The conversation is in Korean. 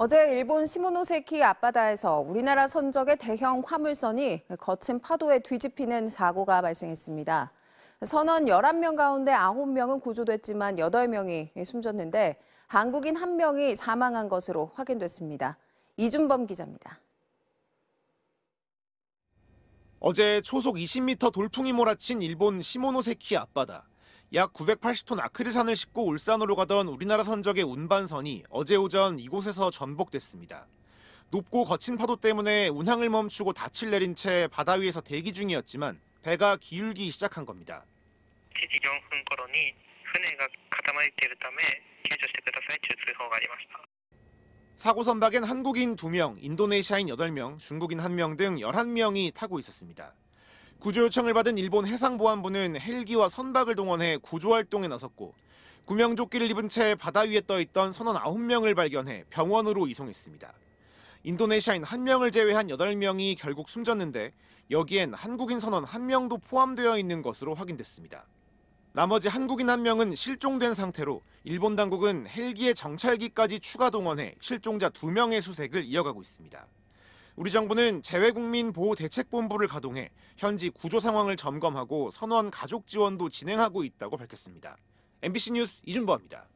어제 일본 시모노세키 앞바다에서 우리나라 선적의 대형 화물선이 거친 파도에 뒤집히는 사고가 발생했습니다. 선원 11명 가운데 9명은 구조됐지만 8명이 숨졌는데 한국인 1명이 사망한 것으로 확인됐습니다. 이준범 기자입니다. 어제 초속 20m 돌풍이 몰아친 일본 시모노세키 앞바다. 약 980톤 아크릴산을 싣고 울산으로 가던 우리나라 선적의 운반선이 어제 오전 이곳에서 전복됐습니다. 높고 거친 파도 때문에 운항을 멈추고 닻을 내린 채 바다 위에서 대기 중이었지만 배가 기울기 시작한 겁니다. 7時4分頃に船が傾いているため救助してくださいという通報がありまし 사고 선박엔 한국인 2명, 인도네시아인 8명, 중국인 1명 등 11명이 타고 있었습니다. 구조 요청을 받은 일본 해상보안부는 헬기와 선박을 동원해 구조 활동에 나섰고 구명조끼를 입은 채 바다 위에 떠있던 선원 9명을 발견해 병원으로 이송했습니다. 인도네시아인 1명을 제외한 8명이 결국 숨졌는데 여기엔 한국인 선원 1명도 포함되어 있는 것으로 확인됐습니다. 나머지 한국인 1명은 실종된 상태로 일본 당국은 헬기의 정찰기까지 추가 동원해 실종자 2명의 수색을 이어가고 있습니다. 우리 정부는 재외국민 보호 대책본부를 가동해 현지 구조 상황을 점검하고 선원 가족 지원도 진행하고 있다고 밝혔습니다. MBC 뉴스 이준보입니다.